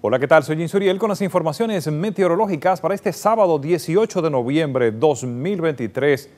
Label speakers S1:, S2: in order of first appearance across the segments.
S1: Hola, ¿qué tal? Soy Jim Suriel con las informaciones meteorológicas para este sábado 18 de noviembre 2023.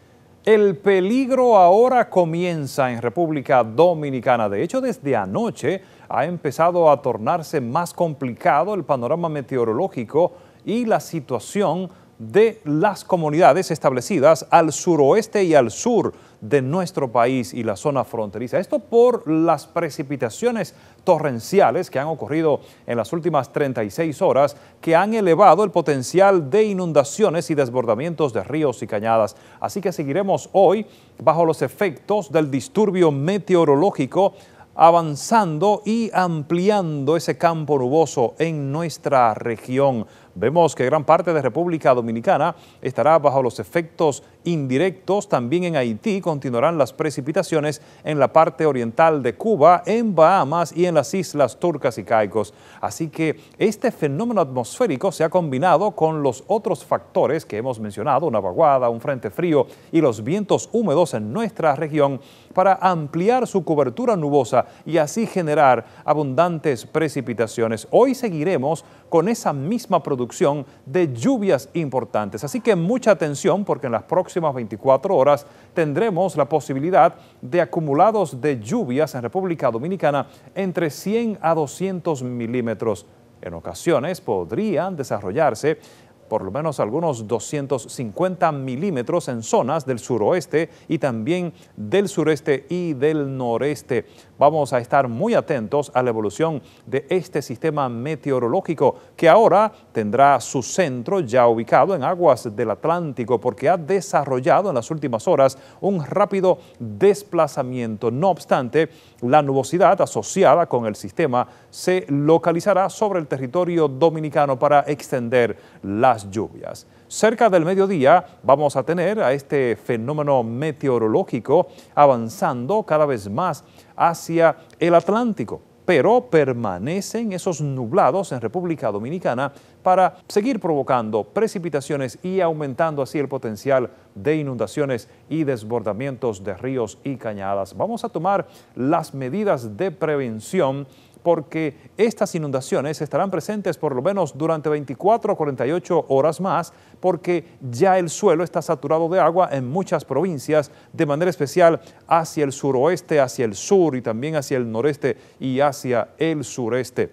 S1: El peligro ahora comienza en República Dominicana. De hecho, desde anoche ha empezado a tornarse más complicado el panorama meteorológico y la situación de las comunidades establecidas al suroeste y al sur de nuestro país y la zona fronteriza. Esto por las precipitaciones torrenciales que han ocurrido en las últimas 36 horas que han elevado el potencial de inundaciones y desbordamientos de ríos y cañadas. Así que seguiremos hoy bajo los efectos del disturbio meteorológico avanzando y ampliando ese campo nuboso en nuestra región. Vemos que gran parte de República Dominicana estará bajo los efectos indirectos. También en Haití continuarán las precipitaciones en la parte oriental de Cuba, en Bahamas y en las islas turcas y caicos. Así que este fenómeno atmosférico se ha combinado con los otros factores que hemos mencionado, una vaguada, un frente frío y los vientos húmedos en nuestra región para ampliar su cobertura nubosa y así generar abundantes precipitaciones. Hoy seguiremos con esa misma producción de lluvias importantes. Así que mucha atención porque en las próximas 24 horas tendremos la posibilidad de acumulados de lluvias en República Dominicana entre 100 a 200 milímetros. En ocasiones podrían desarrollarse por lo menos algunos 250 milímetros en zonas del suroeste y también del sureste y del noreste. Vamos a estar muy atentos a la evolución de este sistema meteorológico que ahora tendrá su centro ya ubicado en aguas del Atlántico porque ha desarrollado en las últimas horas un rápido desplazamiento. No obstante, la nubosidad asociada con el sistema se localizará sobre el territorio dominicano para extender las lluvias. Cerca del mediodía vamos a tener a este fenómeno meteorológico avanzando cada vez más hacia el Atlántico pero permanecen esos nublados en República Dominicana para seguir provocando precipitaciones y aumentando así el potencial de inundaciones y desbordamientos de ríos y cañadas. Vamos a tomar las medidas de prevención porque estas inundaciones estarán presentes por lo menos durante 24 o 48 horas más, porque ya el suelo está saturado de agua en muchas provincias, de manera especial hacia el suroeste, hacia el sur y también hacia el noreste y hacia el sureste.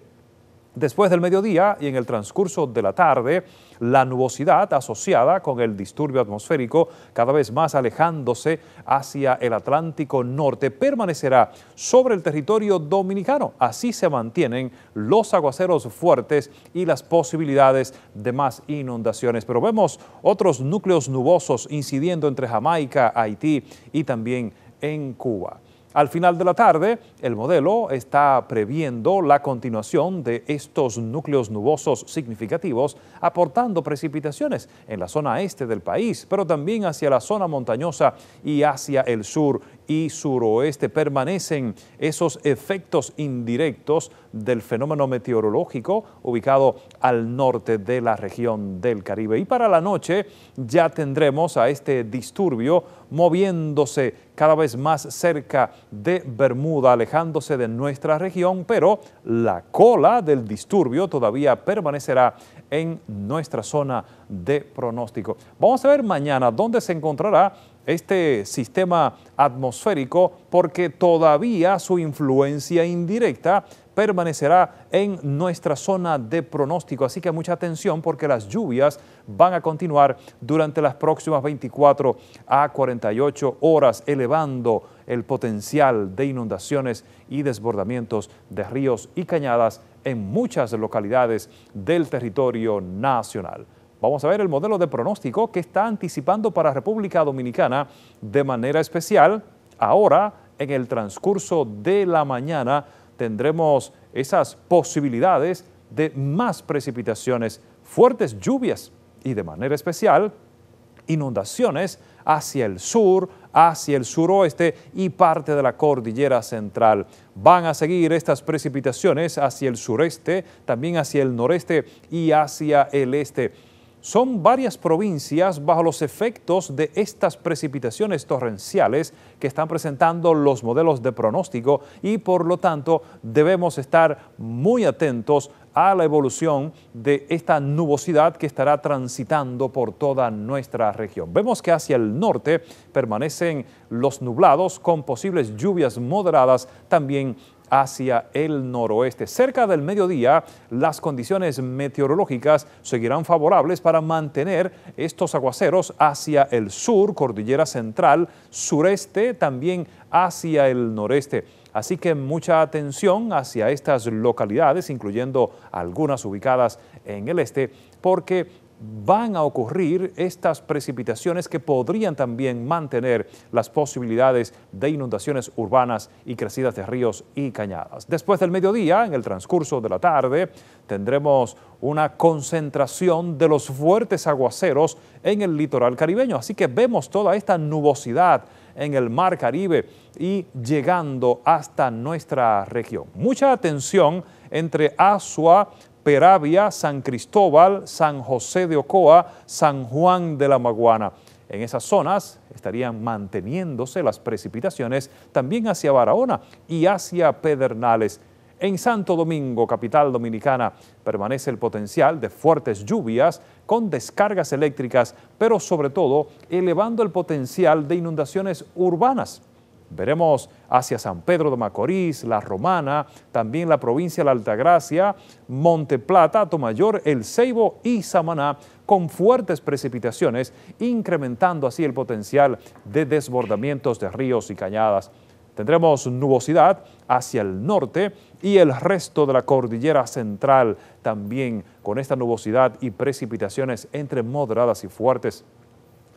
S1: Después del mediodía y en el transcurso de la tarde, la nubosidad asociada con el disturbio atmosférico cada vez más alejándose hacia el Atlántico Norte permanecerá sobre el territorio dominicano. Así se mantienen los aguaceros fuertes y las posibilidades de más inundaciones. Pero vemos otros núcleos nubosos incidiendo entre Jamaica, Haití y también en Cuba. Al final de la tarde, el modelo está previendo la continuación de estos núcleos nubosos significativos, aportando precipitaciones en la zona este del país, pero también hacia la zona montañosa y hacia el sur y suroeste permanecen esos efectos indirectos del fenómeno meteorológico ubicado al norte de la región del Caribe. Y para la noche ya tendremos a este disturbio moviéndose cada vez más cerca de Bermuda, alejándose de nuestra región, pero la cola del disturbio todavía permanecerá en nuestra zona de pronóstico. Vamos a ver mañana dónde se encontrará este sistema atmosférico porque todavía su influencia indirecta permanecerá en nuestra zona de pronóstico. Así que mucha atención porque las lluvias van a continuar durante las próximas 24 a 48 horas, elevando el potencial de inundaciones y desbordamientos de ríos y cañadas en muchas localidades del territorio nacional. Vamos a ver el modelo de pronóstico que está anticipando para República Dominicana de manera especial. Ahora, en el transcurso de la mañana, tendremos esas posibilidades de más precipitaciones, fuertes lluvias y de manera especial inundaciones hacia el sur, hacia el suroeste y parte de la cordillera central. Van a seguir estas precipitaciones hacia el sureste, también hacia el noreste y hacia el este son varias provincias bajo los efectos de estas precipitaciones torrenciales que están presentando los modelos de pronóstico y por lo tanto debemos estar muy atentos a la evolución de esta nubosidad que estará transitando por toda nuestra región. Vemos que hacia el norte permanecen los nublados con posibles lluvias moderadas también hacia el noroeste. Cerca del mediodía, las condiciones meteorológicas seguirán favorables para mantener estos aguaceros hacia el sur, cordillera central, sureste, también hacia el noreste. Así que mucha atención hacia estas localidades, incluyendo algunas ubicadas en el este, porque van a ocurrir estas precipitaciones que podrían también mantener las posibilidades de inundaciones urbanas y crecidas de ríos y cañadas. Después del mediodía, en el transcurso de la tarde, tendremos una concentración de los fuertes aguaceros en el litoral caribeño, así que vemos toda esta nubosidad en el mar Caribe y llegando hasta nuestra región. Mucha atención entre Asua, Peravia, San Cristóbal, San José de Ocoa, San Juan de la Maguana. En esas zonas estarían manteniéndose las precipitaciones también hacia Barahona y hacia Pedernales. En Santo Domingo, capital dominicana, permanece el potencial de fuertes lluvias con descargas eléctricas, pero sobre todo elevando el potencial de inundaciones urbanas. Veremos hacia San Pedro de Macorís, La Romana, también la provincia de La Altagracia, Monte Plata, Tomayor, El Ceibo y Samaná, con fuertes precipitaciones, incrementando así el potencial de desbordamientos de ríos y cañadas. Tendremos nubosidad hacia el norte y el resto de la cordillera central también con esta nubosidad y precipitaciones entre moderadas y fuertes.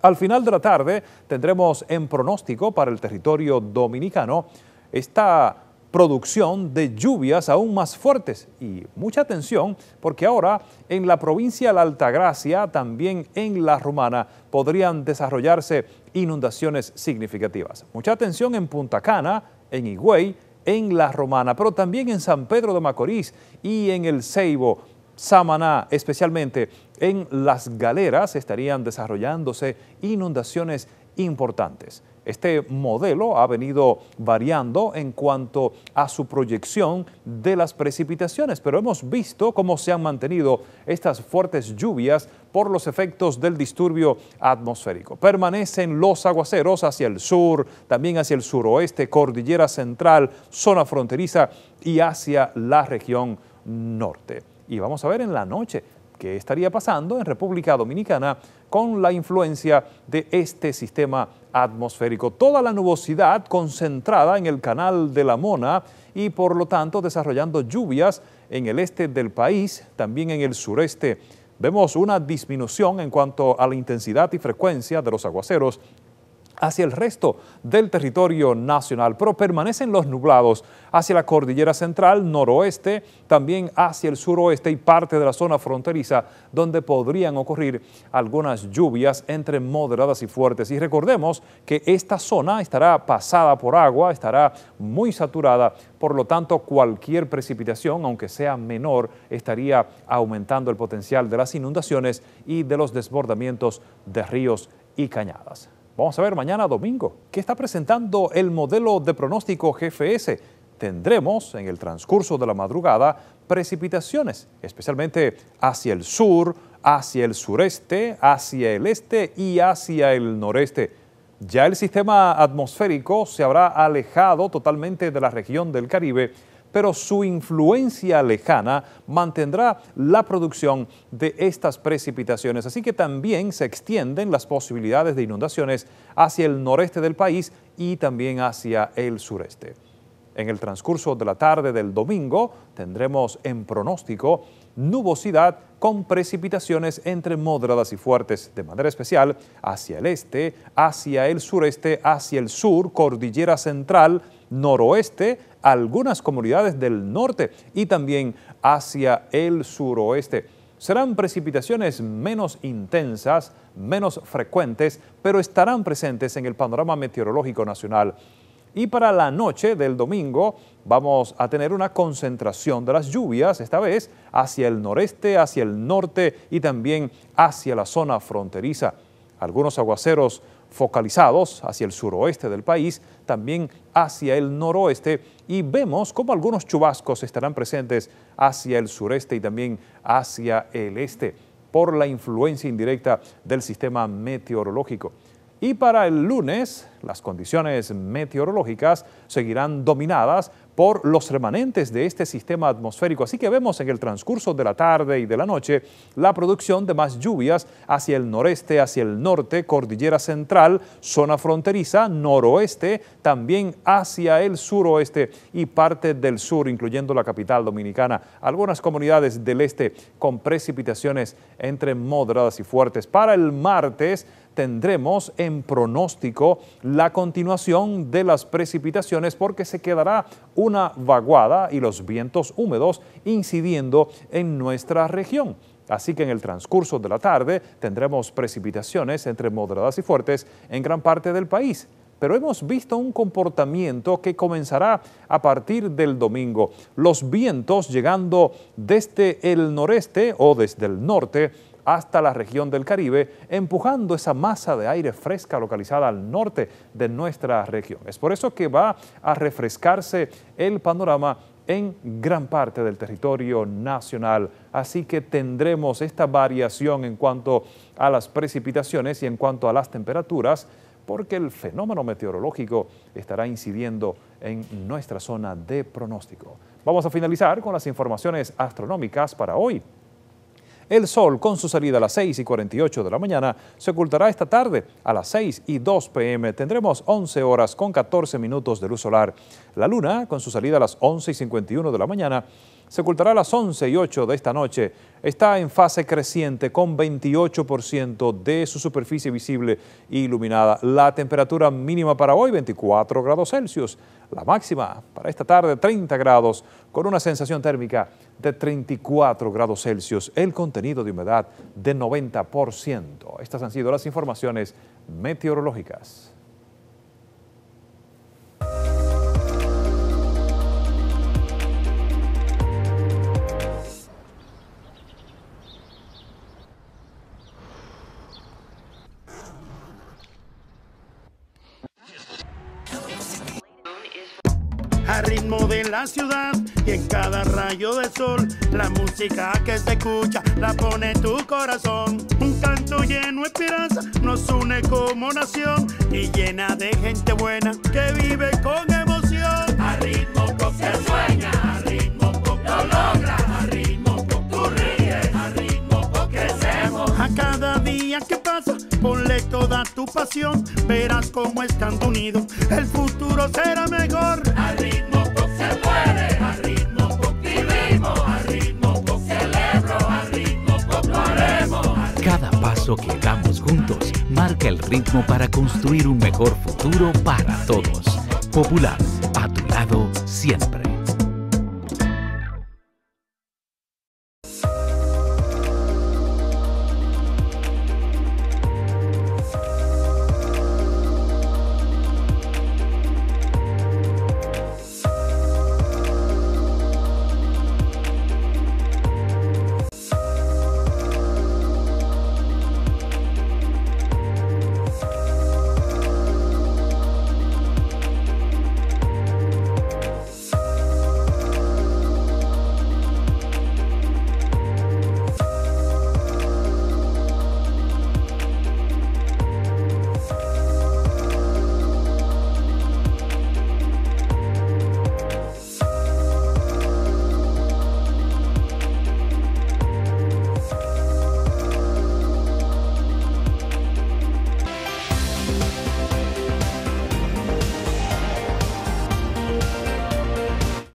S1: Al final de la tarde tendremos en pronóstico para el territorio dominicano esta producción de lluvias aún más fuertes y mucha atención porque ahora en la provincia de la Altagracia, también en la Romana, podrían desarrollarse inundaciones significativas. Mucha atención en Punta Cana, en Higüey, en la Romana, pero también en San Pedro de Macorís y en el Ceibo, Samaná especialmente en las galeras estarían desarrollándose inundaciones importantes. Este modelo ha venido variando en cuanto a su proyección de las precipitaciones, pero hemos visto cómo se han mantenido estas fuertes lluvias por los efectos del disturbio atmosférico. Permanecen los aguaceros hacia el sur, también hacia el suroeste, cordillera central, zona fronteriza y hacia la región norte. Y vamos a ver en la noche que estaría pasando en República Dominicana con la influencia de este sistema atmosférico. Toda la nubosidad concentrada en el canal de la Mona y por lo tanto desarrollando lluvias en el este del país, también en el sureste. Vemos una disminución en cuanto a la intensidad y frecuencia de los aguaceros hacia el resto del territorio nacional, pero permanecen los nublados hacia la cordillera central, noroeste, también hacia el suroeste y parte de la zona fronteriza, donde podrían ocurrir algunas lluvias entre moderadas y fuertes. Y recordemos que esta zona estará pasada por agua, estará muy saturada, por lo tanto cualquier precipitación, aunque sea menor, estaría aumentando el potencial de las inundaciones y de los desbordamientos de ríos y cañadas. Vamos a ver mañana domingo qué está presentando el modelo de pronóstico GFS. Tendremos en el transcurso de la madrugada precipitaciones, especialmente hacia el sur, hacia el sureste, hacia el este y hacia el noreste. Ya el sistema atmosférico se habrá alejado totalmente de la región del Caribe pero su influencia lejana mantendrá la producción de estas precipitaciones. Así que también se extienden las posibilidades de inundaciones hacia el noreste del país y también hacia el sureste. En el transcurso de la tarde del domingo tendremos en pronóstico nubosidad con precipitaciones entre moderadas y fuertes, de manera especial hacia el este, hacia el sureste, hacia el sur, cordillera central, noroeste, algunas comunidades del norte y también hacia el suroeste. Serán precipitaciones menos intensas, menos frecuentes, pero estarán presentes en el panorama meteorológico nacional. Y para la noche del domingo vamos a tener una concentración de las lluvias, esta vez hacia el noreste, hacia el norte y también hacia la zona fronteriza. Algunos aguaceros focalizados hacia el suroeste del país, también hacia el noroeste y vemos cómo algunos chubascos estarán presentes hacia el sureste y también hacia el este por la influencia indirecta del sistema meteorológico y para el lunes las condiciones meteorológicas seguirán dominadas por los remanentes de este sistema atmosférico. Así que vemos en el transcurso de la tarde y de la noche la producción de más lluvias hacia el noreste, hacia el norte, cordillera central, zona fronteriza, noroeste, también hacia el suroeste y parte del sur, incluyendo la capital dominicana. Algunas comunidades del este con precipitaciones entre moderadas y fuertes. Para el martes, tendremos en pronóstico la continuación de las precipitaciones porque se quedará una vaguada y los vientos húmedos incidiendo en nuestra región. Así que en el transcurso de la tarde tendremos precipitaciones entre moderadas y fuertes en gran parte del país pero hemos visto un comportamiento que comenzará a partir del domingo. Los vientos llegando desde el noreste o desde el norte hasta la región del Caribe, empujando esa masa de aire fresca localizada al norte de nuestra región. Es por eso que va a refrescarse el panorama en gran parte del territorio nacional. Así que tendremos esta variación en cuanto a las precipitaciones y en cuanto a las temperaturas, porque el fenómeno meteorológico estará incidiendo en nuestra zona de pronóstico. Vamos a finalizar con las informaciones astronómicas para hoy. El sol, con su salida a las 6 y 48 de la mañana, se ocultará esta tarde a las 6 y 2 pm. Tendremos 11 horas con 14 minutos de luz solar. La luna, con su salida a las 11 y 51 de la mañana, se ocultará a las 11 y 8 de esta noche. Está en fase creciente con 28% de su superficie visible iluminada. La temperatura mínima para hoy 24 grados Celsius. La máxima para esta tarde 30 grados con una sensación térmica de 34 grados Celsius. El contenido de humedad de 90%. Estas han sido las informaciones meteorológicas. A ritmo de la ciudad y en cada rayo de sol la música que se escucha la pone en tu corazón. Un canto lleno de esperanza nos une como nación y llena de gente buena que vive con emoción. A ritmo que sueña. toda tu pasión, verás cómo están unidos el futuro será mejor. Al ritmo se mueve, al ritmo al ritmo celebro, al ritmo Cada paso que damos juntos marca el ritmo para construir un mejor futuro para todos. Popular, a tu lado siempre.